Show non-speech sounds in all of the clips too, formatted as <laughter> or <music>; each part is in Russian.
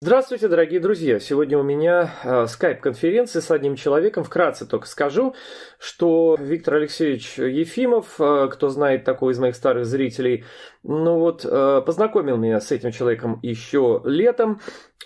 Здравствуйте, дорогие друзья! Сегодня у меня э, скайп-конференция с одним человеком. Вкратце только скажу, что Виктор Алексеевич Ефимов, э, кто знает такого из моих старых зрителей, ну вот, э, познакомил меня с этим человеком еще летом,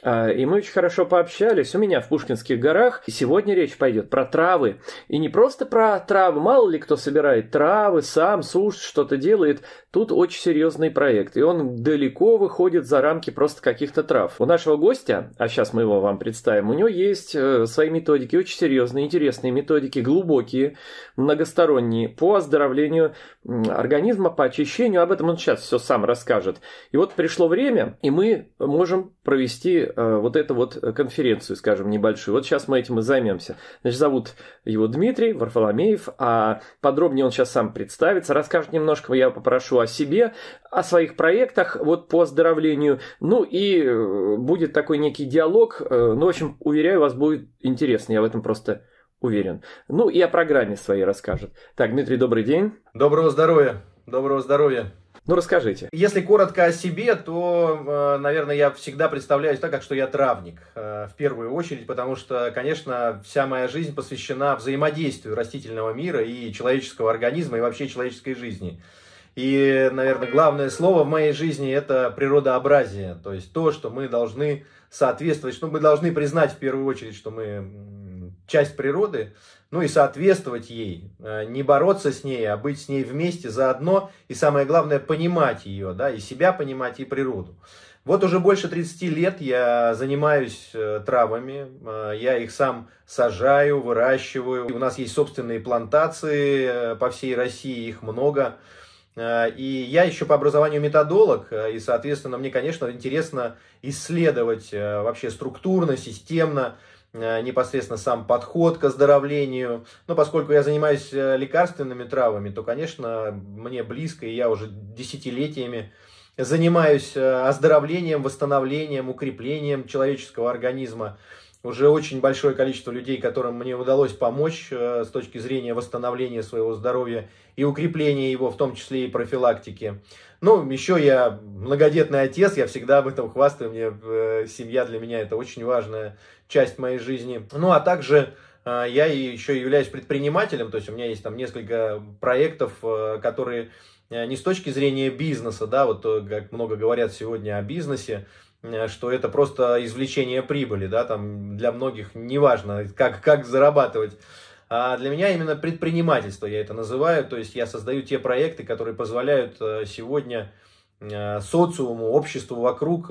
э, и мы очень хорошо пообщались у меня в Пушкинских горах. И сегодня речь пойдет про травы. И не просто про травы, мало ли кто собирает травы, сам сушит, что-то делает. Тут очень серьезный проект, и он далеко выходит за рамки просто каких-то трав. У нашего гостя, а сейчас мы его вам представим, у него есть э, свои методики, очень серьезные, интересные методики, глубокие, многосторонние, по оздоровлению организма, по очищению. Об этом он сейчас все сам расскажет. И вот пришло время, и мы можем провести э, вот эту вот конференцию, скажем, небольшую. Вот сейчас мы этим и займемся. Значит, зовут его Дмитрий Варфоломеев, а подробнее он сейчас сам представится, расскажет немножко, я попрошу о себе, о своих проектах вот по оздоровлению. Ну и э, будет такой некий диалог. Э, ну, в общем, уверяю вас, будет интересно. Я в этом просто уверен. Ну и о программе своей расскажет. Так, Дмитрий, добрый день. Доброго здоровья. Доброго здоровья. Ну, расскажите. Если коротко о себе, то, э, наверное, я всегда представляюсь так, как что я травник э, в первую очередь, потому что, конечно, вся моя жизнь посвящена взаимодействию растительного мира и человеческого организма и вообще человеческой жизни. И, наверное, главное слово в моей жизни – это природообразие, то есть то, что мы должны соответствовать, что мы должны признать в первую очередь, что мы часть природы, ну и соответствовать ей, э, не бороться с ней, а быть с ней вместе заодно, и самое главное, понимать ее, да, и себя понимать, и природу. Вот уже больше 30 лет я занимаюсь э, травами, э, я их сам сажаю, выращиваю. И у нас есть собственные плантации по всей России, их много. И я еще по образованию методолог, и, соответственно, мне, конечно, интересно исследовать вообще структурно, системно, Э, непосредственно сам подход к оздоровлению. Но поскольку я занимаюсь э, лекарственными травами, то, конечно, мне близко, и я уже десятилетиями занимаюсь э, оздоровлением, восстановлением, укреплением человеческого организма уже очень большое количество людей, которым мне удалось помочь э, с точки зрения восстановления своего здоровья и укрепления его, в том числе и профилактики. Ну, еще я многодетный отец, я всегда об этом хвастаю, мне э, семья для меня это очень важная часть моей жизни. Ну, а также э, я еще являюсь предпринимателем, то есть у меня есть там несколько проектов, которые не с точки зрения бизнеса, да, вот как много говорят сегодня о бизнесе, Э, что это просто извлечение прибыли, да, там для многих неважно, как, как зарабатывать. А для меня именно предпринимательство я это называю, то есть я создаю те проекты, которые позволяют э, сегодня э, социуму, обществу вокруг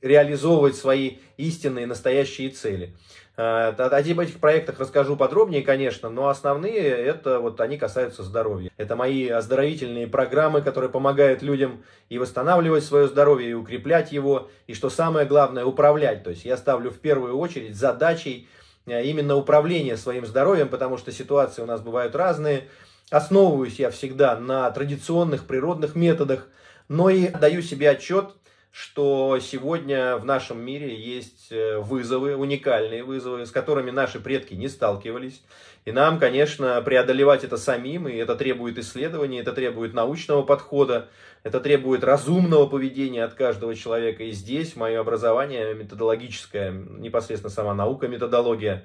реализовывать свои истинные, настоящие цели. Э, О этих проектах расскажу подробнее, конечно, но основные это вот они касаются здоровья. Это мои оздоровительные программы, которые помогают людям и восстанавливать свое здоровье, и укреплять его, и что самое главное, управлять. То есть я ставлю в первую очередь задачей э, именно управление своим здоровьем, потому что ситуации у нас бывают разные. Основываюсь я всегда на традиционных природных методах, но и даю себе отчет – что сегодня в нашем мире есть э, вызовы, уникальные вызовы, с которыми наши предки не сталкивались. И нам, конечно, преодолевать это самим, и это требует исследований, это требует научного подхода, это требует разумного поведения от каждого человека. И здесь мое образование методологическое, непосредственно сама наука, методология,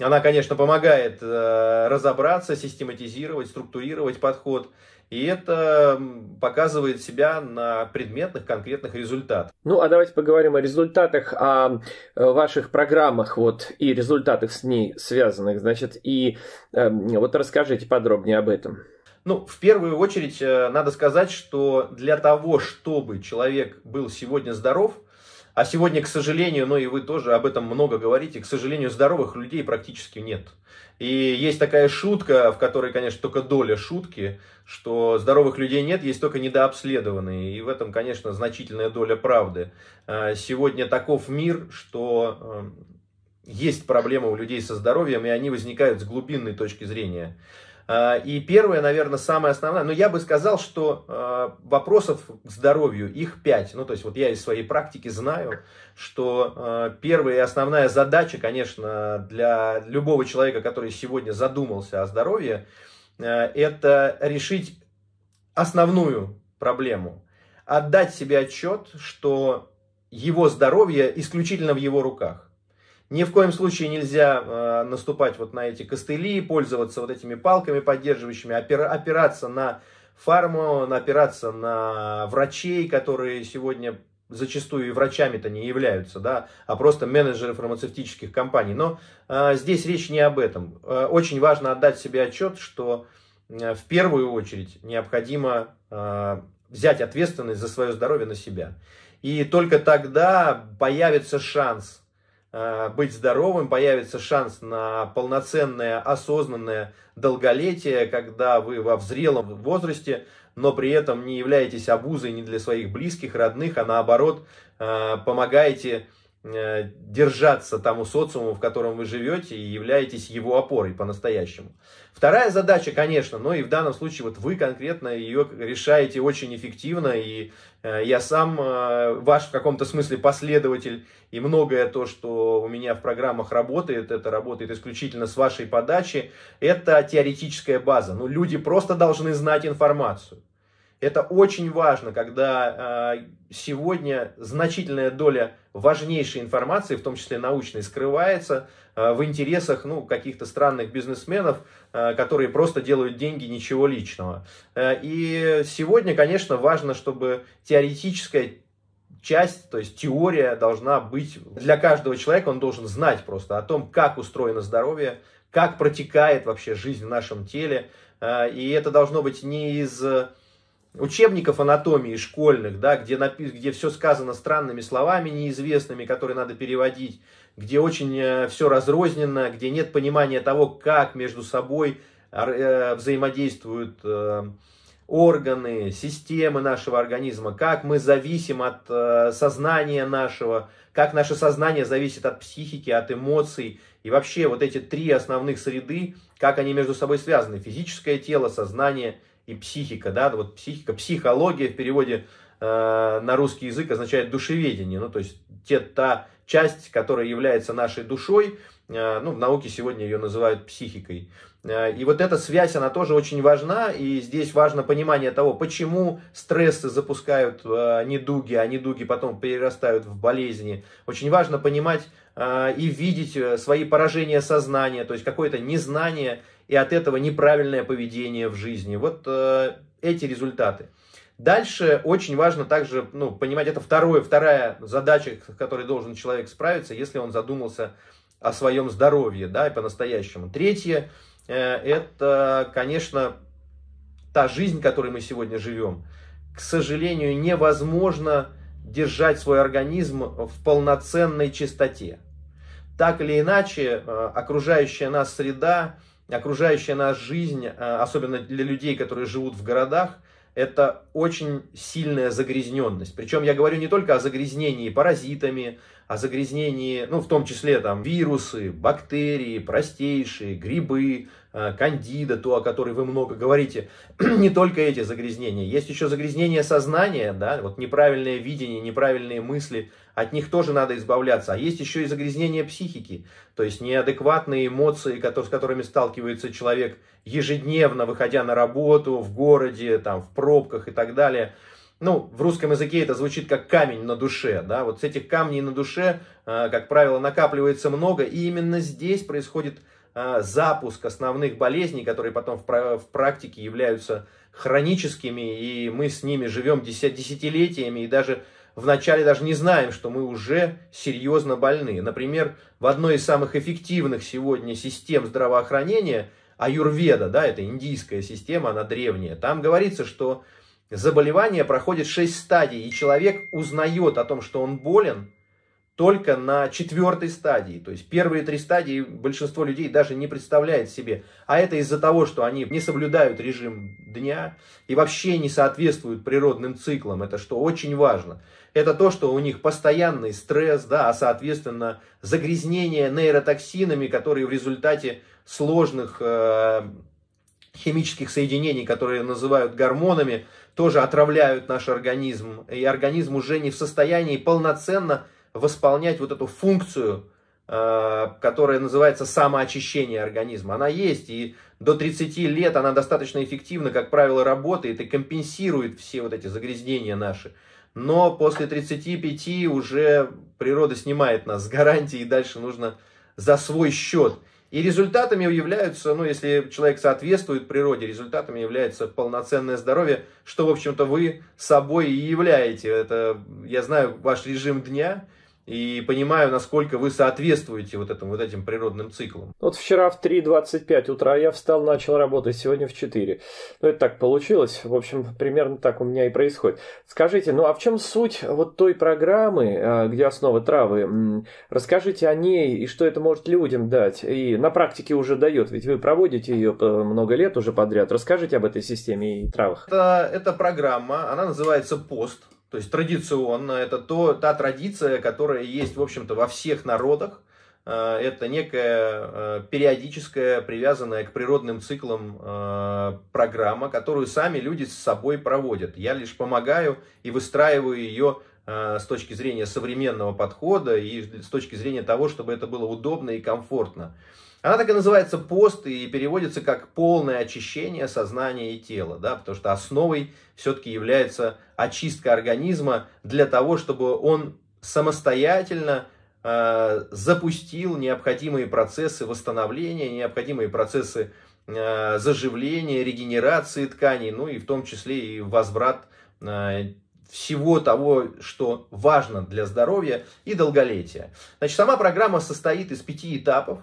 она, конечно, помогает э, разобраться, систематизировать, структурировать подход – и это показывает себя на предметных, конкретных результатах. Ну, а давайте поговорим о результатах, о э, ваших программах вот, и результатах с ней связанных. Значит, и э, вот расскажите подробнее об этом. Ну, в первую очередь, э, надо сказать, что для того, чтобы человек был сегодня здоров – а сегодня, к сожалению, ну и вы тоже об этом много говорите, к сожалению, здоровых людей практически нет. И есть такая шутка, в которой, конечно, только доля шутки, что здоровых людей нет, есть только недообследованные. И в этом, конечно, значительная доля правды. А, сегодня таков мир, что эм, есть проблемы у людей со здоровьем, и они возникают с глубинной точки зрения. А, и первое, наверное, самое основное, но ну, я бы сказал, что а, вопросов к здоровью, их пять. Ну, то есть вот я из своей практики знаю, что а, первая и основная задача, конечно, для любого человека, который сегодня задумался о здоровье, это решить основную проблему. Отдать себе отчет, что его здоровье исключительно в его руках. Ни в коем случае нельзя э, наступать вот на эти костыли, пользоваться вот этими палками поддерживающими, опира- опираться на фарму, опираться на врачей, которые сегодня зачастую и врачами-то не являются, да, а просто менеджеры фармацевтических компаний. Но э, здесь речь не об этом. Э, очень важно отдать себе отчет, что э, в первую очередь необходимо э, взять ответственность за свое здоровье на себя. И только тогда появится шанс Э, быть здоровым, появится шанс на полноценное, осознанное долголетие, когда вы во взрелом возрасте, но при этом не являетесь обузой ни для своих близких, родных, а наоборот э, помогаете Э, держаться тому социуму, в котором вы живете, и являетесь его опорой по-настоящему. Вторая задача, конечно, но и в данном случае вот вы конкретно ее решаете очень эффективно, и э, я сам э, ваш в каком-то смысле последователь, и многое то, что у меня в программах работает, это работает исключительно с вашей подачи, это теоретическая база. Ну, люди просто должны знать информацию. Это очень важно, когда а, сегодня значительная доля важнейшей информации, в том числе научной, скрывается а, в интересах ну, каких-то странных бизнесменов, а, которые просто делают деньги, ничего личного. Э, и сегодня, конечно, важно, чтобы теоретическая часть, то есть теория должна быть для каждого человека, он должен знать просто о том, как устроено здоровье, как протекает вообще жизнь в нашем теле. Э, и это должно быть не из учебников анатомии школьных, да, где, напис, где все сказано странными словами неизвестными, которые надо переводить, где очень э, все разрозненно, где нет понимания того, как между собой э, взаимодействуют э, органы, системы нашего организма, как мы зависим от сознания нашего, как наше сознание зависит от психики, от эмоций. И вообще вот эти три основных среды, как они между собой связаны, физическое тело, сознание – и психика, да, вот психика, психология в переводе э, на русский язык означает душеведение, ну, то есть те, та часть, которая является нашей душой, э, ну, в науке сегодня ее называют психикой. Э, и вот эта связь, она тоже очень важна, и здесь важно понимание того, почему стрессы запускают э, недуги, а недуги потом перерастают в болезни. Очень важно понимать, э, и видеть э, свои поражения сознания, то есть какое-то незнание и от этого неправильное поведение в жизни. Вот э, эти результаты. Дальше очень важно также ну, понимать, это второе, вторая задача, с которой должен человек справиться, если он задумался о своем здоровье, да, и по-настоящему. Третье, э, это, конечно, та жизнь, которой мы сегодня живем. К сожалению, невозможно держать свой организм в полноценной чистоте. Так или иначе, э, окружающая нас среда, окружающая нас жизнь, э, особенно для людей, которые живут в городах, это очень сильная загрязненность. Причем я говорю не только о загрязнении паразитами, о загрязнении, ну, в том числе там вирусы, бактерии, простейшие, грибы, э, кандида, то, о которой вы много говорите. <clears throat> не только эти загрязнения. Есть еще загрязнение сознания, да, вот неправильное видение, неправильные мысли – от них тоже надо избавляться. А есть еще и загрязнение психики, то есть неадекватные эмоции, с которыми сталкивается человек ежедневно, выходя на работу, в городе, там, в пробках и так далее. Ну, в русском языке это звучит как камень на душе, да, вот с этих камней на душе, э, как правило, накапливается много, и именно здесь происходит э, запуск основных болезней, которые потом в практике являются хроническими, и мы с ними живем десятилетиями, и даже вначале даже не знаем, что мы уже серьезно больны. Например, в одной из самых эффективных сегодня систем здравоохранения, аюрведа, да, это индийская система, она древняя, там говорится, что заболевание проходит 6 стадий, и человек узнает о том, что он болен – только на четвертой стадии. То есть первые три стадии большинство людей даже не представляет себе. А это из-за того, что они не соблюдают режим дня и вообще не соответствуют природным циклам. Это что очень важно. Это то, что у них постоянный стресс, да, а соответственно загрязнение нейротоксинами, которые в результате сложных э, химических соединений, которые называют гормонами, тоже отравляют наш организм. И организм уже не в состоянии полноценно восполнять вот эту функцию, э, которая называется самоочищение организма. Она есть, и до 30 лет она достаточно эффективно, как правило, работает и компенсирует все вот эти загрязнения наши. Но после 35 уже природа снимает нас с гарантии, и дальше нужно за свой счет. И результатами являются, ну, если человек соответствует природе, результатами является полноценное здоровье, что, в общем-то, вы собой и являете. Это, я знаю, ваш режим дня – и понимаю, насколько вы соответствуете вот, этому, вот этим природным циклам. Ну, вот вчера в 3.25 утра я встал, начал работать, сегодня в 4. Ну, это так получилось, в общем, примерно так у меня и происходит. Скажите, ну а в чем суть вот той программы, а, где основа травы? Расскажите о ней и что это может людям дать. И на практике уже дает, ведь вы проводите ее много лет уже подряд. Расскажите об этой системе и травах. Это, это программа, она называется «Пост». То есть традиционно это то, та традиция, которая есть, в общем-то, во всех народах. Э, это некая э, периодическая, привязанная к природным циклам э, программа, которую сами люди с собой проводят. Я лишь помогаю и выстраиваю ее с точки зрения современного подхода и с точки зрения того, чтобы это было удобно и комфортно. Она так и называется пост и переводится как полное очищение сознания и тела, да, потому что основой все-таки является очистка организма для того, чтобы он самостоятельно э, запустил необходимые процессы восстановления, необходимые процессы э, заживления, регенерации тканей, ну и в том числе и возврат э, всего того, что важно для здоровья и долголетия. Значит, сама программа состоит из пяти этапов.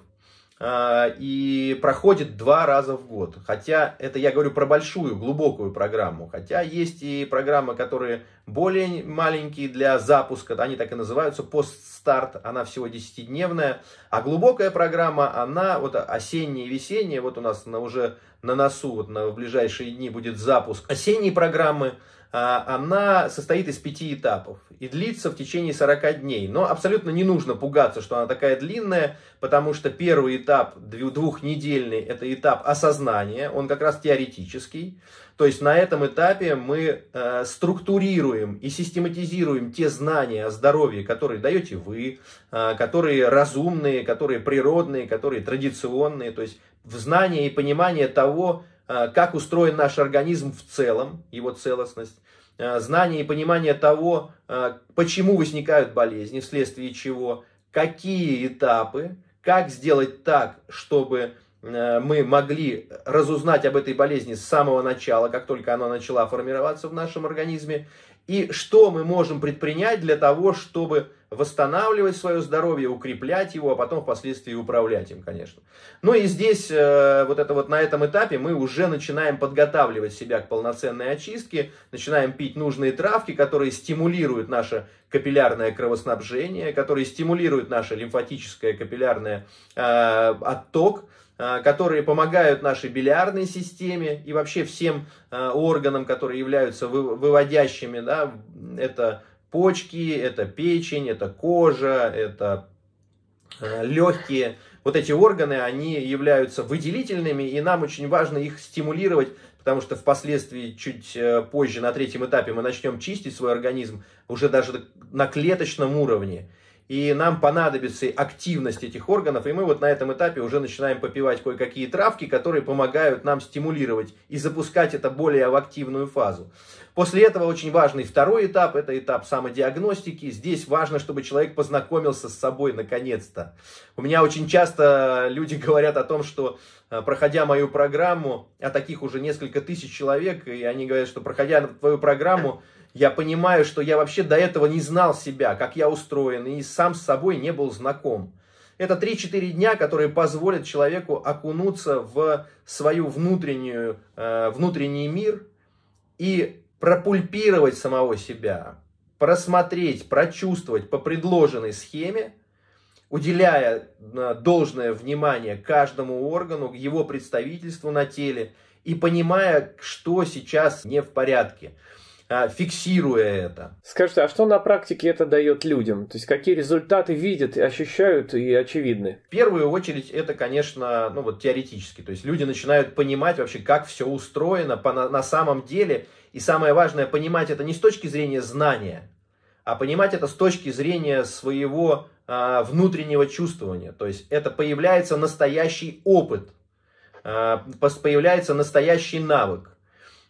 А, и проходит два раза в год. Хотя это я говорю про большую, глубокую программу. Хотя есть и программы, которые более маленькие для запуска, они так и называются, постстарт, она всего 10-дневная. А глубокая программа, она вот осенняя и весенняя, вот у нас на уже на носу, вот на, в ближайшие дни будет запуск осенней программы, а, она состоит из пяти этапов и длится в течение 40 дней. Но абсолютно не нужно пугаться, что она такая длинная, потому что первый этап двухнедельный – это этап осознания, он как раз теоретический. То есть на этом этапе мы э, структурируем и систематизируем те знания о здоровье, которые даете вы, э, которые разумные, которые природные, которые традиционные. То есть в знание и понимание того, Э, как устроен наш организм в целом, его целостность, э, знание и понимание того, э, почему возникают болезни, вследствие чего, какие этапы, как сделать так, чтобы мы могли разузнать об этой болезни с самого начала, как только она начала формироваться в нашем организме, и что мы можем предпринять для того, чтобы восстанавливать свое здоровье, укреплять его, а потом впоследствии управлять им, конечно. Ну и здесь, э, вот это вот на этом этапе мы уже начинаем подготавливать себя к полноценной очистке, начинаем пить нужные травки, которые стимулируют наше капиллярное кровоснабжение, которые стимулируют наше лимфатическое капиллярное э, отток, Э, которые помогают нашей бильярдной системе и вообще всем э, органам, которые являются выводящими, да, это почки, это печень, это кожа, это э, легкие. Вот эти органы, они являются выделительными, и нам очень важно их стимулировать, потому что впоследствии, чуть позже, на третьем этапе, мы начнем чистить свой организм уже даже на клеточном уровне и нам понадобится активность этих органов, и мы вот на этом этапе уже начинаем попивать кое-какие травки, которые помогают нам стимулировать и запускать это более в активную фазу. После этого очень важный второй этап, это этап самодиагностики. Здесь важно, чтобы человек познакомился с собой наконец-то. У меня очень часто люди <laughs> говорят о том, что э, проходя мою программу, а таких уже несколько тысяч человек, и они говорят, что проходя твою программу, я понимаю, что я вообще до этого не знал себя, как я устроен, и сам с собой не был знаком. Это 3-4 дня, которые позволят человеку окунуться в свою внутреннюю, э, внутренний мир и пропульпировать самого себя, просмотреть, прочувствовать по предложенной схеме, уделяя э, должное внимание каждому органу, его представительству на теле и понимая, что сейчас не в порядке. А, фиксируя это. Скажите, а что на практике это дает людям? То есть какие результаты видят, ощущают и очевидны? В первую очередь это, конечно, ну вот теоретически. То есть люди начинают понимать вообще, как все устроено по, на, на самом деле. И самое важное, понимать это не с точки зрения знания, а понимать это с точки зрения своего э, внутреннего чувствования. То есть это появляется настоящий опыт, э, появляется настоящий навык.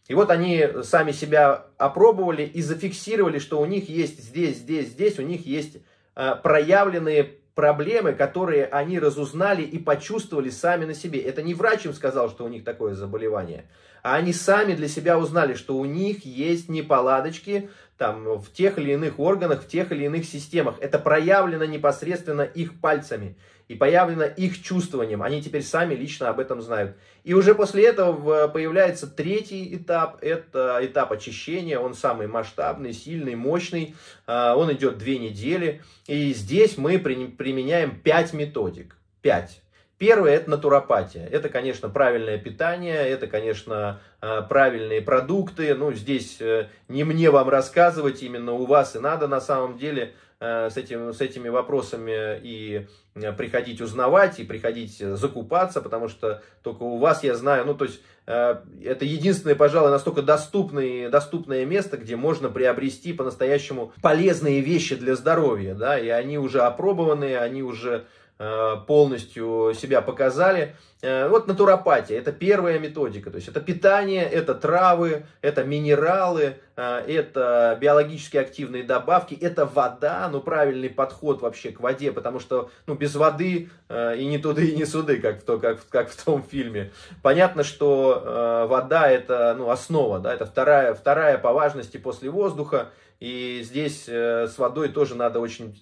И вот они сами себя опробовали и зафиксировали, что у них есть здесь, здесь, здесь, у них есть э, проявленные проблемы, которые они разузнали и почувствовали сами на себе. Это не врач им сказал, что у них такое заболевание, а они сами для себя узнали, что у них есть неполадочки там, в тех или иных органах, в тех или иных системах. Это проявлено непосредственно их пальцами и появлено их чувствованием. Они теперь сами лично об этом знают. И уже после этого появляется третий этап. Это этап очищения. Он самый масштабный, сильный, мощный. А, он идет две недели. И здесь мы применяем пять методик. Пять. Первое – это натуропатия. Это, конечно, правильное питание, это, конечно, а, правильные продукты. Ну, здесь э, не мне вам рассказывать, именно у вас и надо на самом деле э, с, этим, с этими вопросами и Э, приходить узнавать и приходить э, закупаться, потому что только у вас, я знаю, ну, то есть, э, это единственное, пожалуй, настолько доступное, доступное место, где можно приобрести по-настоящему полезные вещи для здоровья, да, и они уже опробованные, они уже Э, полностью себя показали. Э, вот натуропатия, это первая методика, то есть это питание, это травы, это минералы, э, это биологически активные добавки, это вода, ну правильный подход вообще к воде, потому что ну, без воды и не туды, и не суды, как в, то, как, как в том фильме. Понятно, что вода это ну, основа, да, это вторая, вторая по важности после воздуха, и здесь с водой тоже надо очень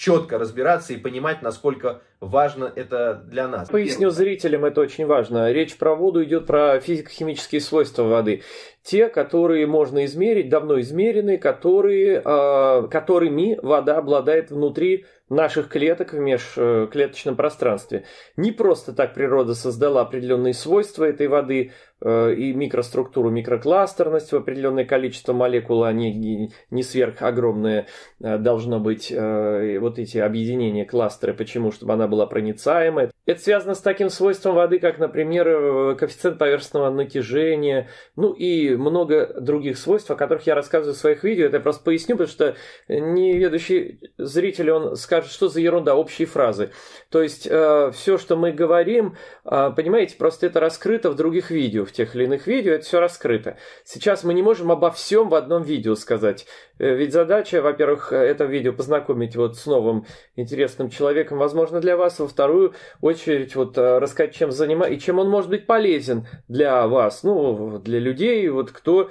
четко разбираться и понимать, насколько важно это для нас. Поясню зрителям, это очень важно. Речь про воду идет про физико-химические свойства воды. Те, которые можно измерить, давно измерены, которые, э, которыми вода обладает внутри наших клеток в межклеточном пространстве. Не просто так природа создала определенные свойства этой воды э, и микроструктуру, микрокластерность в определенное количество молекул, они не, не сверх огромное э, должно быть э, вот эти объединения, кластеры. Почему? Чтобы она была проницаемой, это связано с таким свойством воды, как, например, э, коэффициент поверхностного натяжения, ну и много других свойств, о которых я рассказываю в своих видео. Это я просто поясню, потому что неведущий зритель, он скажет, что за ерунда, общие фразы. То есть, э, все, что мы говорим, э, понимаете, просто это раскрыто в других видео, в тех или иных видео, это все раскрыто. Сейчас мы не можем обо всем в одном видео сказать. Э, ведь задача, во-первых, э, это видео познакомить вот с новым интересным человеком, возможно, для вас, во вторую, очень очередь вот э, рассказать, чем занимаюсь и чем он может быть полезен для вас, ну, для людей, вот кто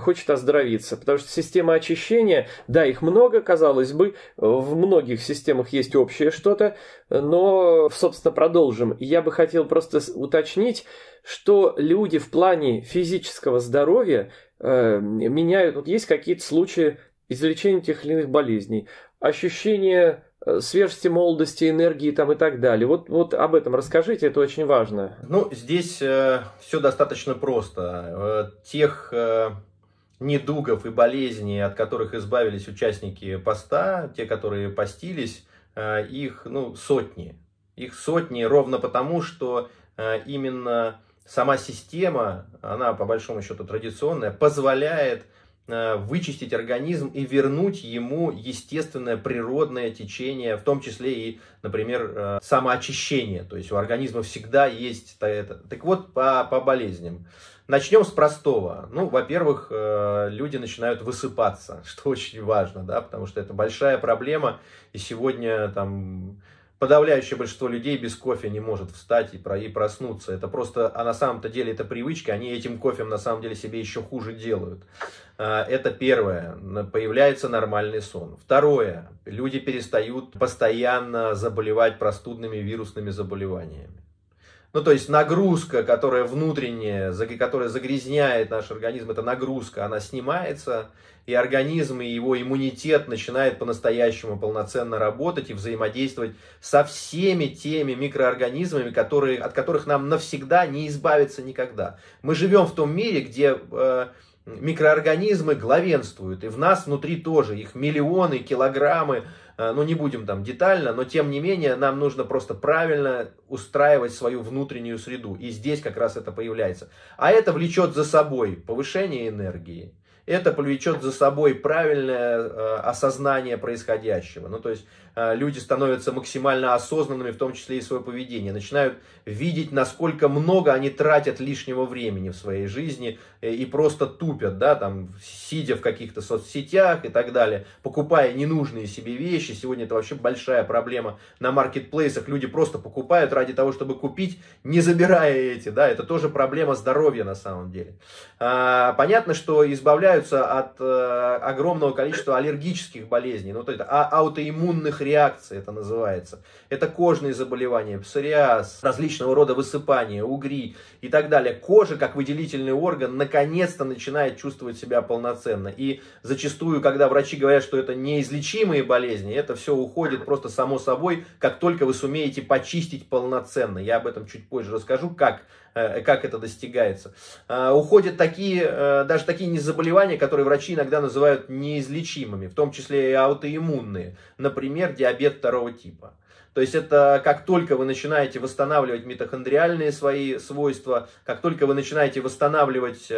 хочет оздоровиться. Потому что система очищения, да, их много, казалось бы, в многих системах есть общее что-то, но, собственно, продолжим. Я бы хотел просто уточнить, что люди в плане физического здоровья э, меняют, вот есть какие-то случаи излечения тех или иных болезней, ощущение Э, свежести, молодости, энергии там и так далее. Вот, вот об этом расскажите, это очень важно. Ну, здесь э, все достаточно просто. Э, тех э, недугов и болезней, от которых избавились участники поста, те, которые постились, э, их ну, сотни. Их сотни ровно потому, что э, именно сама система, она по большому счету традиционная, позволяет Э, вычистить организм и вернуть ему естественное природное течение, в том числе и, например, э, самоочищение. То есть у организма всегда есть это. Так вот, по, по болезням. Начнем с простого. Ну, во-первых, э, люди начинают высыпаться, <laughs> что очень важно, да, потому что это большая проблема. И сегодня там подавляющее большинство людей без кофе не может встать и, про, и проснуться. Это просто, а на самом-то деле это привычка, они этим кофем на самом деле себе еще хуже делают. А, это первое, появляется нормальный сон. Второе, люди перестают постоянно заболевать простудными вирусными заболеваниями. Ну, то есть нагрузка, которая внутренняя, которая загрязняет наш организм, это нагрузка, она снимается, и организм и его иммунитет начинает по-настоящему полноценно работать и взаимодействовать со всеми теми микроорганизмами, которые, от которых нам навсегда не избавиться никогда. Мы живем в том мире, где... Э, микроорганизмы главенствуют, и в нас внутри тоже, их миллионы, килограммы, э, ну не будем там детально, но тем не менее нам нужно просто правильно устраивать свою внутреннюю среду, и здесь как раз это появляется. А это влечет за собой повышение энергии, это повлечет за собой правильное э, осознание происходящего. Ну, то есть э, люди становятся максимально осознанными, в том числе и свое поведение, начинают видеть, насколько много они тратят лишнего времени в своей жизни э, и просто тупят, да, там, сидя в каких-то соцсетях и так далее, покупая ненужные себе вещи. Сегодня это вообще большая проблема на маркетплейсах. Люди просто покупают ради того, чтобы купить, не забирая эти, да, это тоже проблема здоровья на самом деле. А, понятно, что избавляют избавляются от э, огромного количества аллергических болезней, ну, то есть а, аутоиммунных реакций это называется. Это кожные заболевания, псориаз, различного рода высыпания, угри и так далее. Кожа, как выделительный орган, наконец-то начинает чувствовать себя полноценно. И зачастую, когда врачи говорят, что это неизлечимые болезни, это все уходит просто само собой, как только вы сумеете почистить полноценно. Я об этом чуть позже расскажу, как Э, как это достигается. Э, уходят такие, э, даже такие незаболевания, которые врачи иногда называют неизлечимыми, в том числе и аутоиммунные, например, диабет второго типа. То есть это как только вы начинаете восстанавливать митохондриальные свои свойства, как только вы начинаете восстанавливать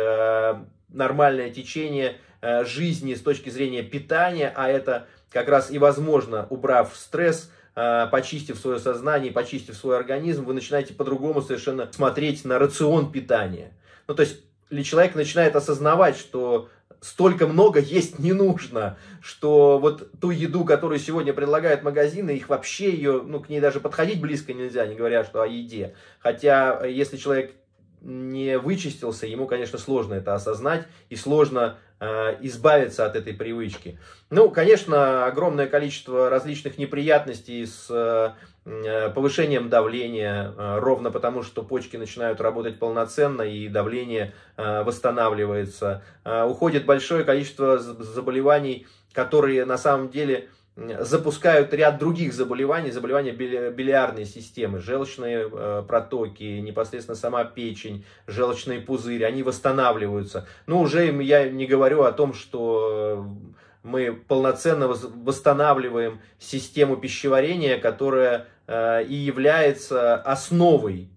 нормальное течение жизни с точки зрения питания, а это как раз и возможно, убрав стресс, Э, почистив свое сознание, почистив свой организм, вы начинаете по-другому совершенно смотреть на рацион питания. Ну, то есть человек начинает осознавать, что столько много есть не нужно, что вот ту еду, которую сегодня предлагают магазины, их вообще ее, ну, к ней даже подходить близко нельзя, не говоря, что о еде. Хотя, э, если человек не вычистился, ему, конечно, сложно это осознать и сложно Э, избавиться от этой привычки. Ну, конечно, огромное количество различных неприятностей с э, повышением давления, э, ровно потому, что почки начинают работать полноценно и давление восстанавливается. Уходит большое количество заболеваний, которые на самом деле запускают ряд других заболеваний, заболевания билиарной системы, желчные э, протоки, непосредственно сама печень, желчные пузыри, они восстанавливаются. Ну, уже я не говорю о том, что э, мы полноценно восстанавливаем систему пищеварения, которая э, и является основой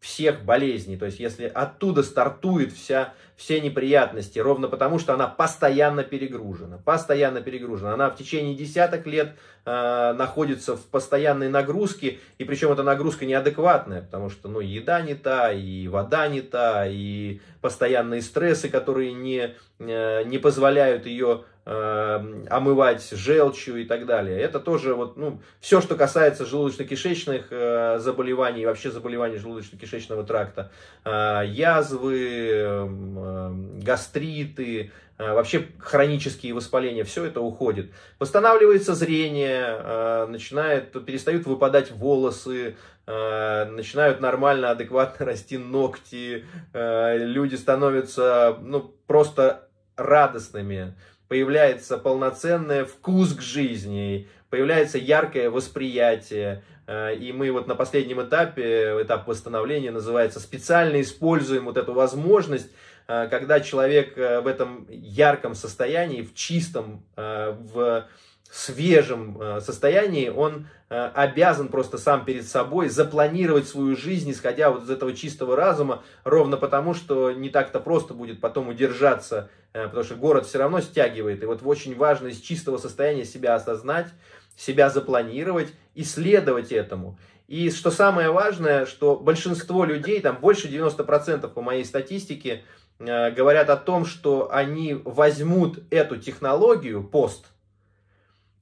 всех болезней. То есть, если оттуда стартует вся, все неприятности, ровно потому, что она постоянно перегружена. Постоянно перегружена. Она в течение десяток лет э, находится в постоянной нагрузке, и причем эта нагрузка неадекватная, потому что ну, еда не та, и вода не та, и постоянные стрессы, которые не, э, не позволяют ее Эм, омывать желчью и так далее. Это тоже вот, ну, все, что касается желудочно-кишечных э, заболеваний, вообще заболеваний желудочно-кишечного тракта, э, язвы, э, гастриты, э, вообще хронические воспаления, все это уходит. Восстанавливается зрение, э, начинает, перестают выпадать волосы, э, начинают нормально, адекватно расти ногти, э, люди становятся ну, просто радостными появляется полноценный вкус к жизни, появляется яркое восприятие. Э, и мы вот на последнем этапе, этап восстановления называется, специально используем вот эту возможность, э, когда человек э, в этом ярком состоянии, в чистом, в свежем состоянии, он обязан просто сам перед собой запланировать свою жизнь, исходя вот из этого чистого разума, ровно потому, что не так-то просто будет потом удержаться Э, потому что город все равно стягивает. И вот очень важно из чистого состояния себя осознать, себя запланировать и следовать этому. И что самое важное, что большинство людей, там больше 90% по моей статистике, э, говорят о том, что они возьмут эту технологию, пост,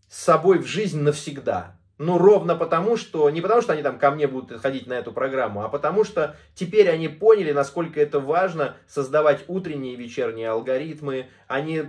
с собой в жизнь навсегда. Ну, ровно потому, что... Не потому, что они там ко мне будут ходить на эту программу, а потому что теперь они поняли, насколько это важно создавать утренние и вечерние алгоритмы. Они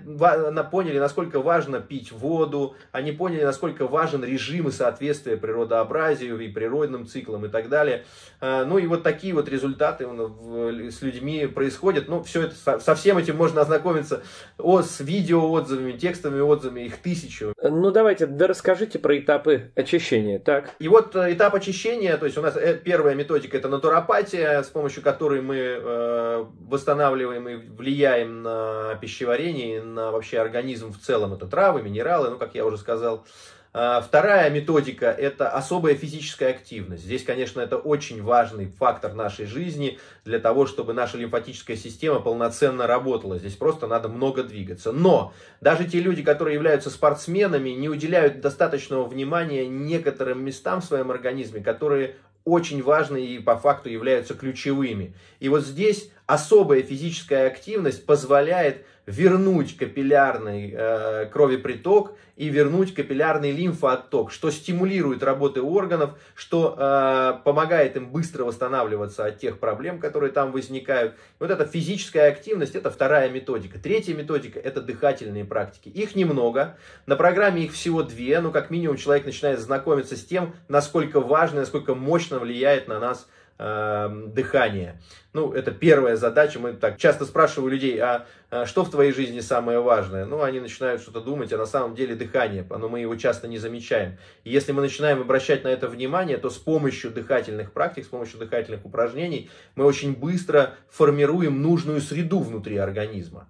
поняли, насколько важно пить воду. Они поняли, насколько важен режим и соответствие природообразию и природным циклам и так далее. А, ну, и вот такие вот результаты с людьми происходят. Ну, все это... Со всем этим можно ознакомиться о, с видеоотзывами, текстовыми отзывами. Их тысячу. Ну, давайте, да расскажите про этапы очистки очищения, так. И вот э, этап очищения, то есть у нас э, первая методика это натуропатия, с помощью которой мы э, восстанавливаем и влияем на пищеварение, на вообще организм в целом, это травы, минералы, ну, как я уже сказал. А, вторая методика – это особая физическая активность. Здесь, конечно, это очень важный фактор нашей жизни для того, чтобы наша лимфатическая система полноценно работала. Здесь просто надо много двигаться. Но даже те люди, которые являются спортсменами, не уделяют достаточного внимания некоторым местам в своем организме, которые очень важны и по факту являются ключевыми. И вот здесь особая физическая активность позволяет вернуть капиллярный э, кровеприток и вернуть капиллярный лимфоотток, что стимулирует работы органов, что э, помогает им быстро восстанавливаться от тех проблем, которые там возникают. Вот эта физическая активность – это вторая методика. Третья методика – это дыхательные практики. Их немного, на программе их всего две, но ну, как минимум человек начинает знакомиться с тем, насколько важно, насколько мощно влияет на нас – э, дыхание. Ну, это первая задача. Мы так часто спрашиваем людей, а, а что в твоей жизни самое важное? Ну, они начинают что-то думать, а на самом деле дыхание, но мы его часто не замечаем. И если мы начинаем обращать на это внимание, то с помощью дыхательных практик, с помощью дыхательных упражнений мы очень быстро формируем нужную среду внутри организма.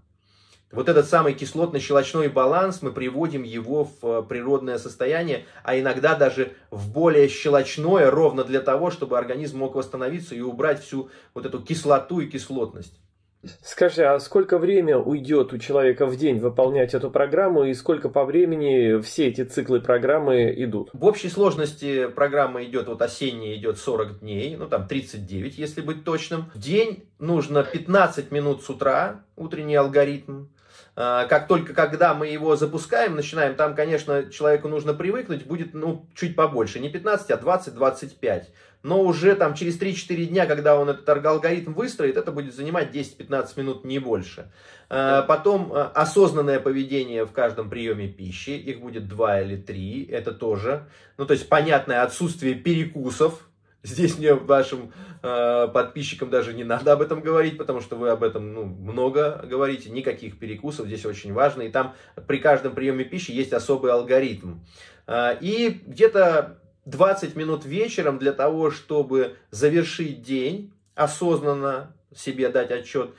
Вот этот самый кислотно-щелочной баланс, мы приводим его в э, природное состояние, а иногда даже в более щелочное, ровно для того, чтобы организм мог восстановиться и убрать всю вот эту кислоту и кислотность. Скажи, а сколько время уйдет у человека в день выполнять эту программу и сколько по времени все эти циклы программы идут? В общей сложности программа идет, вот осенняя идет 40 дней, ну там 39, если быть точным. В день нужно 15 минут с утра, утренний алгоритм, а, как только когда мы его запускаем, начинаем, там, конечно, человеку нужно привыкнуть, будет, ну, чуть побольше, не 15, а 20, 25. Но уже там через 3-4 дня, когда он этот алгоритм выстроит, это будет занимать 10-15 минут, не больше. А, потом а, осознанное поведение в каждом приеме пищи, их будет 2 или 3, это тоже. Ну, то есть, понятное отсутствие перекусов, Здесь мне вашим э, подписчикам даже не надо об этом говорить, потому что вы об этом ну, много говорите, никаких перекусов, здесь очень важно. И там при каждом приеме пищи есть особый алгоритм. Э, и где-то 20 минут вечером для того, чтобы завершить день осознанно, себе дать отчет,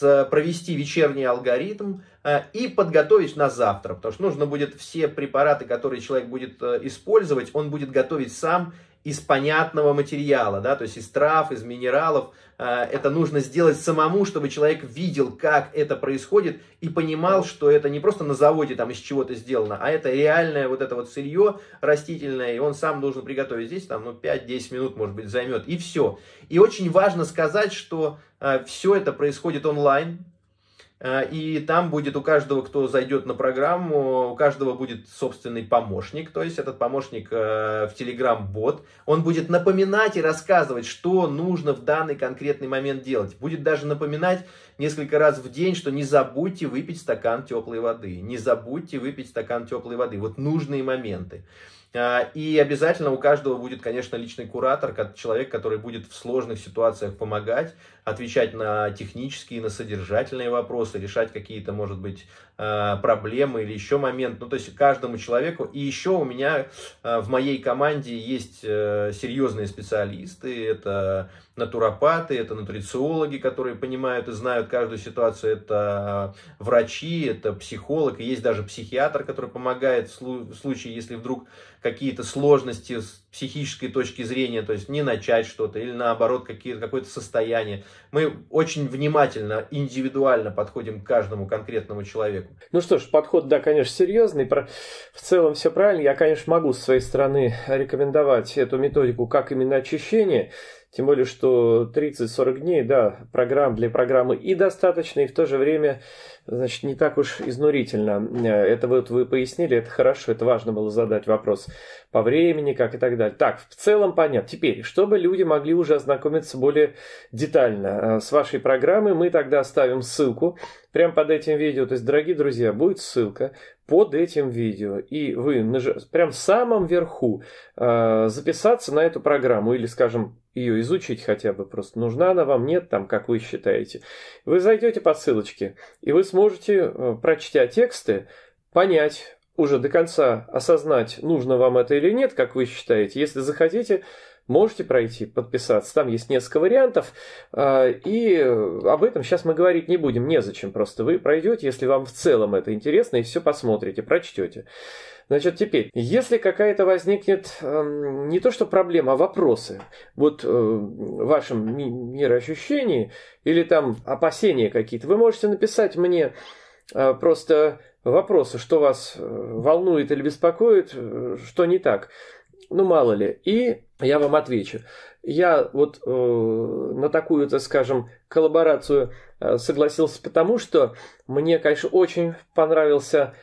провести вечерний алгоритм э, и подготовить на завтра, потому что нужно будет все препараты, которые человек будет э, использовать, он будет готовить сам из понятного материала, да, то есть из трав, из минералов. Э, это нужно сделать самому, чтобы человек видел, как это происходит и понимал, что это не просто на заводе там из чего-то сделано, а это реальное вот это вот сырье растительное, и он сам должен приготовить. Здесь там ну, 5-10 минут, может быть, займет, и все. И очень важно сказать, что э, все это происходит онлайн, Э, и там будет у каждого, кто зайдет на программу, у каждого будет собственный помощник. То есть этот помощник э, в Telegram бот. Он будет напоминать и рассказывать, что нужно в данный конкретный момент делать. Будет даже напоминать несколько раз в день, что не забудьте выпить стакан теплой воды. Не забудьте выпить стакан теплой воды. Вот нужные моменты. А, и обязательно у каждого будет, конечно, личный куратор, человек, который будет в сложных ситуациях помогать, отвечать на технические, на содержательные вопросы, решать какие-то, может быть, а, проблемы или еще момент. Ну, то есть каждому человеку. И еще у меня а, в моей команде есть э, серьезные специалисты. Это натуропаты, это нутрициологи, которые понимают и знают каждую ситуацию, это врачи, это психолог, и есть даже психиатр, который помогает в случае, если вдруг какие-то сложности с психической точки зрения, то есть не начать что-то или наоборот какое-то состояние. Мы очень внимательно, индивидуально подходим к каждому конкретному человеку. Ну что ж, подход, да, конечно, серьезный. Про... В целом все правильно. Я, конечно, могу с своей стороны рекомендовать эту методику как именно очищение. Тем более, что 30-40 дней, да, программ для программы и достаточно, и в то же время, значит, не так уж изнурительно. Э, это вот вы пояснили, это хорошо, это важно было задать вопрос по времени, как и так далее. Так, в целом понятно. Теперь, чтобы люди могли уже ознакомиться более детально э, с вашей программой, мы тогда оставим ссылку прямо под этим видео. То есть, дорогие друзья, будет ссылка под этим видео, и вы наж... прям в самом верху э, записаться на эту программу или, скажем, ее изучить хотя бы просто, нужна она вам, нет, там, как вы считаете. Вы зайдете по ссылочке, и вы сможете, э, прочтя тексты, понять уже до конца, осознать, нужно вам это или нет, как вы считаете. Если захотите, можете пройти, подписаться. Там есть несколько вариантов, э, и об этом сейчас мы говорить не будем, незачем. Просто вы пройдете, если вам в целом это интересно, и все посмотрите, прочтете. Значит, теперь, если какая-то возникнет э, не то что проблема, а вопросы, вот э, в вашем ми- мироощущении или там опасения какие-то, вы можете написать мне э, просто вопросы, что вас э, волнует или беспокоит, э, что не так. Ну, мало ли. И я вам отвечу. Я вот э, на такую, так скажем, коллаборацию э, согласился потому, что мне, конечно, очень понравился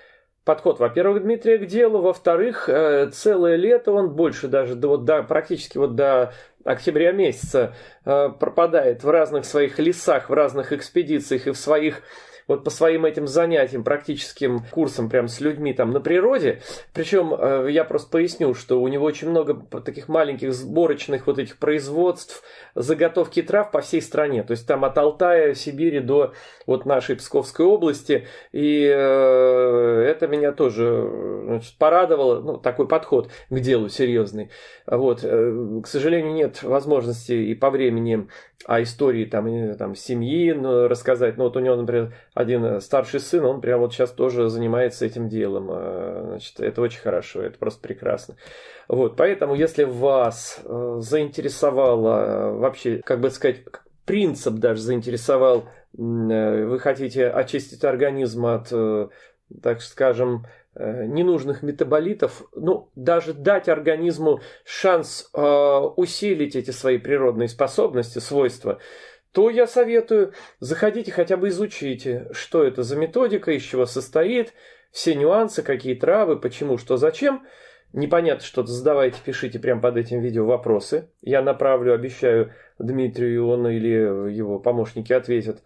подход, во-первых, Дмитрия к делу, во-вторых, э, целое лето он больше даже до, до практически вот до октября месяца э, пропадает в разных своих лесах, в разных экспедициях и в своих вот по своим этим занятиям, практическим курсам прям с людьми там на природе. Причем э, я просто поясню, что у него очень много таких маленьких сборочных вот этих производств, заготовки трав по всей стране. То есть там от Алтая, Сибири до вот нашей Псковской области. И э, это меня тоже значит, порадовало. Ну, такой подход к делу серьезный. Вот. Э, к сожалению, нет возможности и по времени о а истории там, там семьи ну, рассказать. Ну, вот у него, например, один э, старший сын, он прямо вот сейчас тоже занимается этим делом. Э, значит, это очень хорошо, это просто прекрасно. Вот, поэтому, если вас э, заинтересовало вообще, как бы сказать, принцип даже заинтересовал, вы хотите очистить организм от, так скажем, ненужных метаболитов, ну, даже дать организму шанс э, усилить эти свои природные способности, свойства, то я советую, заходите хотя бы изучите, что это за методика, из чего состоит, все нюансы, какие травы, почему, что, зачем. Непонятно что-то задавайте, пишите прямо под этим видео вопросы. Я направлю, обещаю Дмитрию, он или его помощники ответят,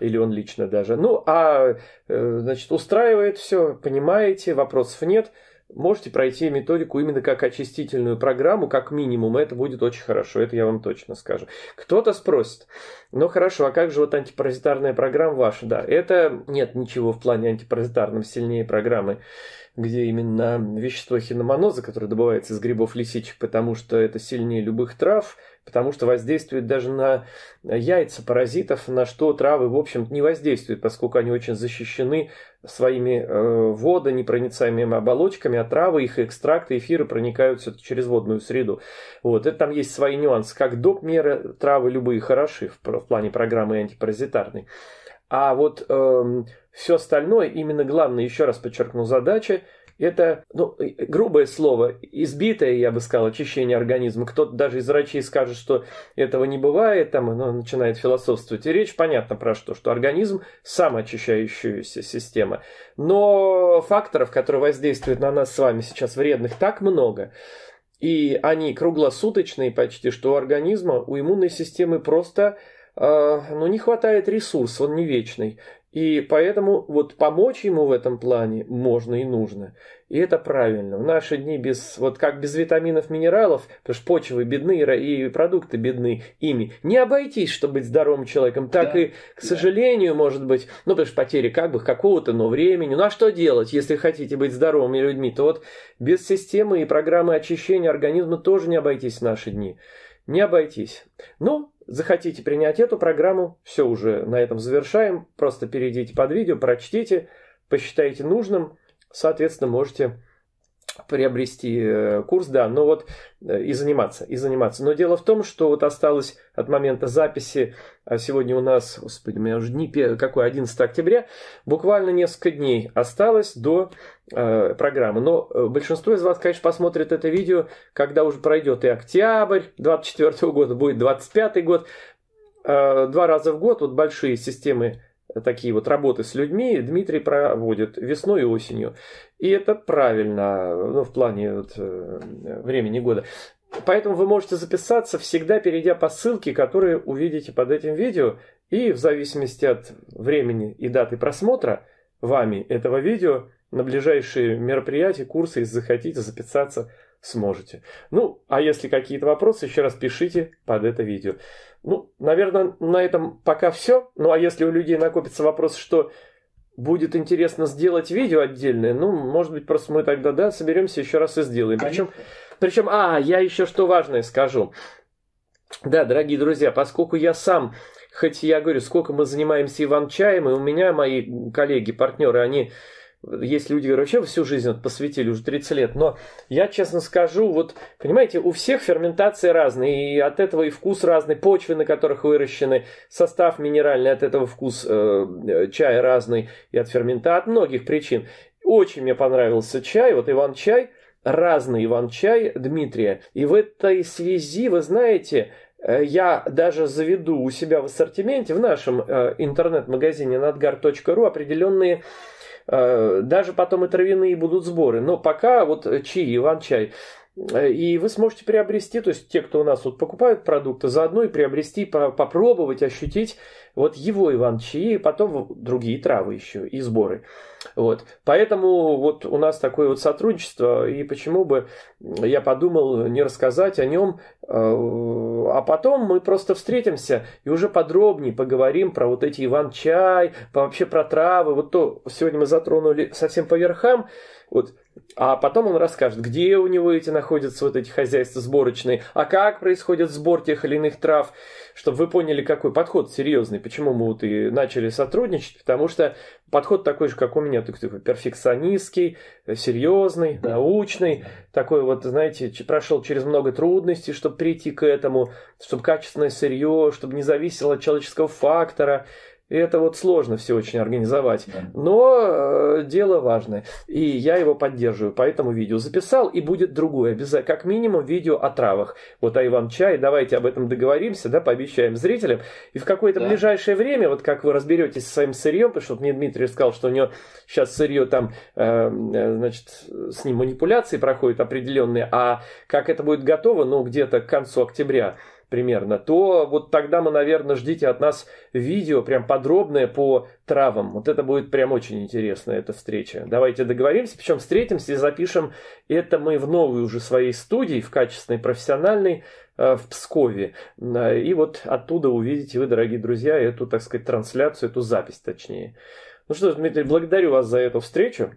или он лично даже. Ну, а, э, значит, устраивает все, понимаете, вопросов нет – можете пройти методику именно как очистительную программу, как минимум, это будет очень хорошо, это я вам точно скажу. Кто-то спросит, ну хорошо, а как же вот антипаразитарная программа ваша? Да, это нет ничего в плане антипаразитарном сильнее программы, где именно вещество хиноманоза, которое добывается из грибов лисичек, потому что это сильнее любых трав, потому что воздействует даже на яйца паразитов, на что травы, в общем не воздействуют, поскольку они очень защищены своими э, водонепроницаемыми оболочками, а травы, их экстракты, эфиры проникают все-таки через водную среду. Вот, это там есть свои нюансы. Как доп. меры травы любые хороши в, в плане программы антипаразитарной. А вот э, эм, все остальное, именно главное, еще раз подчеркну, задача – это, ну, э, грубое слово, избитое, я бы сказал, очищение организма. Кто-то даже из врачей скажет, что этого не бывает, там, оно начинает философствовать. И речь, понятно, про что, что организм – самоочищающаяся система. Но факторов, которые воздействуют на нас с вами сейчас вредных, так много, и они круглосуточные почти, что у организма, у иммунной системы просто, э, ну, не хватает ресурсов, он не вечный. И поэтому вот помочь ему в этом плане можно и нужно. И это правильно. В наши дни без, вот как без витаминов, минералов, потому что почвы бедны и продукты бедны ими. Не обойтись, чтобы быть здоровым человеком. Так да. и, к сожалению, может быть, ну, потому что потери как бы какого-то, но времени. Ну, а что делать, если хотите быть здоровыми людьми? То вот без системы и программы очищения организма тоже не обойтись в наши дни. Не обойтись. Ну, захотите принять эту программу, все уже на этом завершаем. Просто перейдите под видео, прочтите, посчитайте нужным, соответственно, можете приобрести э, курс, да, но вот э, и заниматься, и заниматься. Но дело в том, что вот осталось от момента записи, а сегодня у нас, господи, у меня уже дни, какой, 11 октября, буквально несколько дней осталось до э, программы. Но э, большинство из вас, конечно, посмотрит это видео, когда уже пройдет и октябрь 24 года, будет 25 год. Э, два раза в год вот большие системы такие вот работы с людьми Дмитрий проводит весной и осенью. И это правильно, ну, в плане вот, э, времени года. Поэтому вы можете записаться, всегда перейдя по ссылке, которую увидите под этим видео, и в зависимости от времени и даты просмотра вами этого видео на ближайшие мероприятия, курсы, если захотите записаться сможете. Ну, а если какие-то вопросы, еще раз пишите под это видео. Ну, наверное, на этом пока все. Ну, а если у людей накопится вопрос, что будет интересно сделать видео отдельное, ну, может быть, просто мы тогда, да, соберемся еще раз и сделаем. Причем, причем, а, я еще что важное скажу. Да, дорогие друзья, поскольку я сам, хоть я говорю, сколько мы занимаемся Иван-чаем, и у меня мои коллеги, партнеры, они есть люди, которые вообще всю жизнь вот посвятили, уже 30 лет. Но я честно скажу, вот, понимаете, у всех ферментации разные. И от этого и вкус разный, почвы, на которых выращены, состав минеральный, от этого вкус э, э чая разный, и от фермента, от многих причин. Очень мне понравился чай, вот Иван-чай, разный Иван-чай Дмитрия. И в этой связи, вы знаете, э, я даже заведу у себя в ассортименте в нашем э, интернет-магазине надгар.ру определенные Э, даже потом и травяные будут сборы. Но пока вот э, чай, Иван-чай, Э, и вы сможете приобрести, то есть те, кто у нас вот покупают продукты, заодно и приобрести, попробовать, ощутить вот его Иван Чаи, и потом другие травы еще и сборы. Вот. Поэтому вот у нас такое вот сотрудничество, и почему бы я подумал не рассказать о нем, э, а потом мы просто встретимся и уже подробнее поговорим про вот эти Иван-чай, вообще про травы, вот то сегодня мы затронули совсем по верхам, вот а потом он расскажет, где у него эти находятся вот эти хозяйства сборочные, а как происходит сбор тех или иных трав, чтобы вы поняли, какой подход серьезный, почему мы вот и начали сотрудничать, потому что подход такой же, как у меня, такой такой перфекционистский, серьезный, научный, такой вот, знаете, прошел через много трудностей, чтобы прийти к этому, чтобы качественное сырье, чтобы не зависело от человеческого фактора, и это вот сложно все очень организовать. Но э, дело важное. И я его поддерживаю. Поэтому видео записал. И будет другое. Обязательно. Как минимум видео о травах. Вот Айван Чай. Давайте об этом договоримся. Да, пообещаем зрителям. И в какое-то да. ближайшее время, вот как вы разберетесь со своим сырьем, потому что мне Дмитрий сказал, что у него сейчас сырье там, эм, э, значит, с ним манипуляции проходят определенные. А как это будет готово, ну, где-то к концу октября примерно, то вот тогда мы, наверное, ждите от нас видео прям подробное по травам. Вот это будет прям очень интересно, эта встреча. Давайте договоримся, причем встретимся и запишем это мы в новой уже своей студии, в качественной, профессиональной, э, в Пскове. Э, и вот оттуда увидите вы, дорогие друзья, эту, так сказать, трансляцию, эту запись точнее. Ну что Дмитрий, благодарю вас за эту встречу.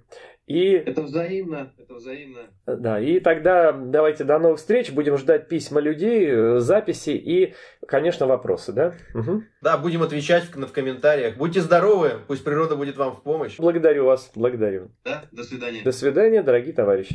И... Это взаимно, это взаимно. Да, и тогда давайте до новых встреч, будем ждать письма людей, э, записи и, конечно, вопросы, да? Угу. Да, будем отвечать в, в комментариях. Будьте здоровы, пусть природа будет вам в помощь. Благодарю вас, благодарю. Да, до свидания. До свидания, дорогие товарищи.